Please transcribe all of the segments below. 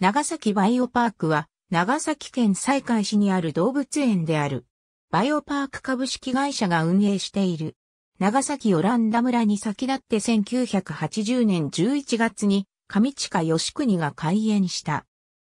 長崎バイオパークは、長崎県西海市にある動物園である。バイオパーク株式会社が運営している。長崎オランダ村に先立って1980年11月に上地下吉国が開園した。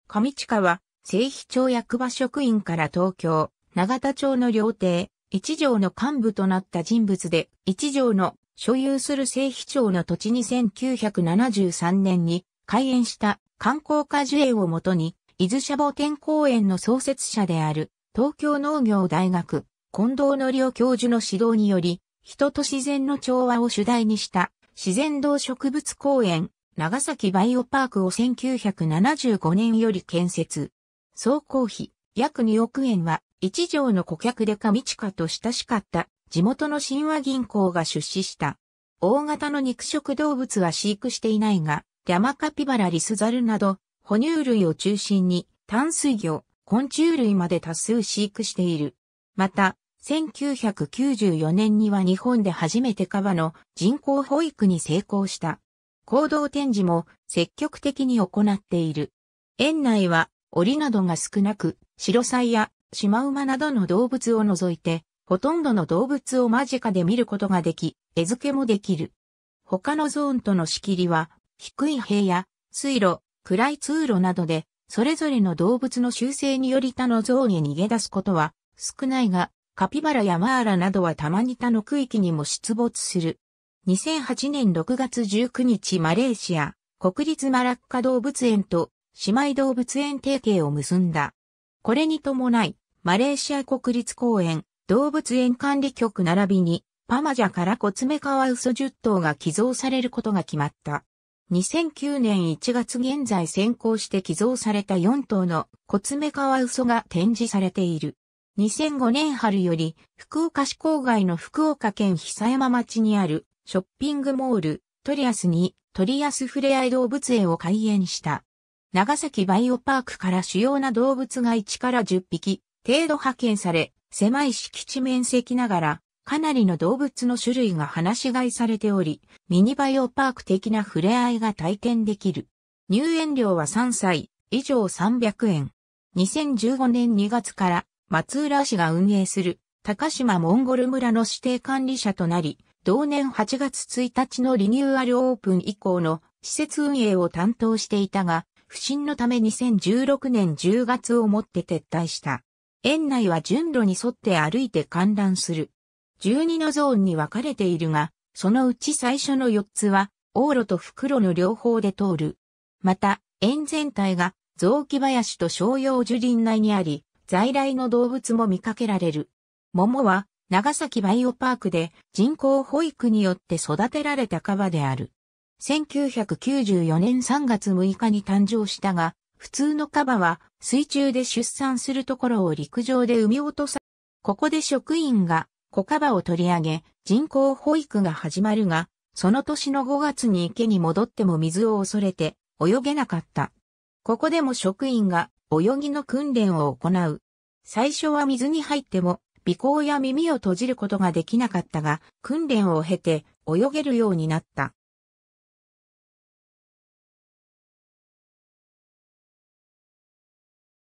上地下は、製肥町役場職員から東京、長田町の料亭、一条の幹部となった人物で、一条の所有する製肥町の土地に1973年に開園した観光果樹園をもとに、伊豆シャボテン公園の創設者である、東京農業大学、近藤則夫教授の指導により、人と自然の調和を主題にした、自然動植物公園、長崎バイオパークを1975年より建設。総工費、約2億円は、一条の顧客で上地下と親しかった地元の神話銀行が出資した。大型の肉食動物は飼育していないが、リャマカピバラリスザルなど、哺乳類を中心に淡水魚、昆虫類まで多数飼育している。また、1994年には日本で初めてカバの人工保育に成功した。行動展示も積極的に行っている。園内は檻などが少なく、白菜やシマウマなどの動物を除いて、ほとんどの動物を間近で見ることができ、餌付けもできる。他のゾーンとの仕切りは低い塀や水路、暗い通路などで、それぞれの動物の習性により他の像へ逃げ出すことは少ないが、カピバラやマーラなどはたまに他の区域にも出没する。2008年6月19日マレーシア国立マラッカ動物園と姉妹動物園提携を結んだ。これに伴い、マレーシア国立公園動物園管理局並びにパマジャからコツメカワウソ10頭が寄贈されることが決まった。2009年1月現在先行して寄贈された4頭のコツメカワウソが展示されている。2005年春より福岡市郊外の福岡県久山町にあるショッピングモールトリアスにトリアスふれあい動物園を開園した。長崎バイオパークから主要な動物が1から10匹程度派遣され、狭い敷地面積ながらかなりの動物の種類が放し飼いされており、ミニバイオパーク的な触れ合いが体験できる。入園料は3歳以上300円。2015年2月から松浦市が運営する高島モンゴル村の指定管理者となり、同年8月1日のリニューアルオープン以降の施設運営を担当していたが、不審のため2016年10月をもって撤退した。園内は順路に沿って歩いて観覧する12のゾーンに分かれているが、そのうち最初の4つは、往路と袋の両方で通る。また、園全体が雑木林と商用樹林内にあり、在来の動物も見かけられる。桃は長崎バイオパークで人工保育によって育てられたカバである。1994年3月6日に誕生したが、普通のカバは水中で出産するところを陸上で産み落とさ、ここで職員が小カバを取り上げ、人工保育が始まるが、その年の5月に池に戻っても水を恐れて泳げなかった。ここでも職員が泳ぎの訓練を行う。最初は水に入っても鼻孔や耳を閉じることができなかったが、訓練を経て泳げるようになった。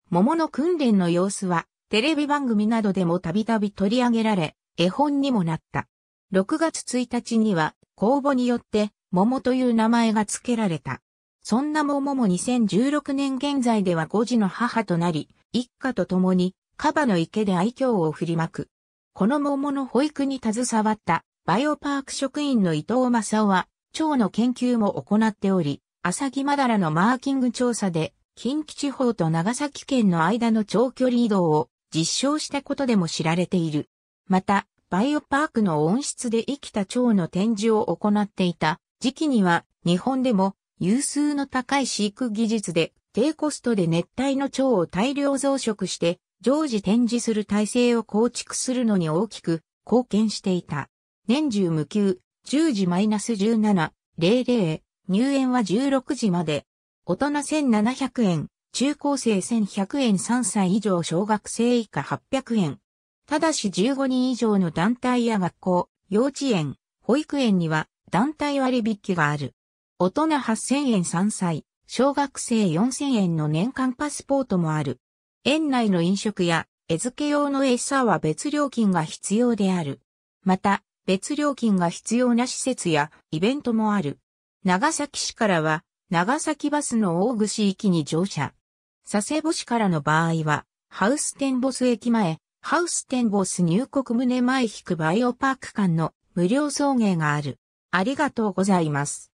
桃の訓練の様子はテレビ番組などでもたびたび取り上げられ、絵本にもなった。6月1日には公募によって桃という名前が付けられた。そんな桃も2016年現在では5児の母となり、一家と共にカバの池で愛嬌を振りまく。この桃の保育に携わったバイオパーク職員の伊藤正夫は、蝶の研究も行っており、アサギマダラのマーキング調査で、近畿地方と長崎県の間の長距離移動を実証したことでも知られている。また、バイオパークの温室で生きた蝶の展示を行っていた時期には日本でも有数の高い飼育技術で低コストで熱帯の蝶を大量増殖して常時展示する体制を構築するのに大きく貢献していた。年中無休、10時 -17、00、入園は16時まで。大人1700円、中高生1100円3歳以上小学生以下800円、ただし15人以上の団体や学校、幼稚園、保育園には団体割引がある。大人8000円3歳、小学生4000円の年間パスポートもある。園内の飲食や餌付け用の餌は別料金が必要である。また、別料金が必要な施設やイベントもある。長崎市からは、長崎バスの大串駅に乗車。佐世保市からの場合は、ハウステンボス駅前、ハウステンボス入国胸前引くバイオパーク間の無料送迎がある。ありがとうございます。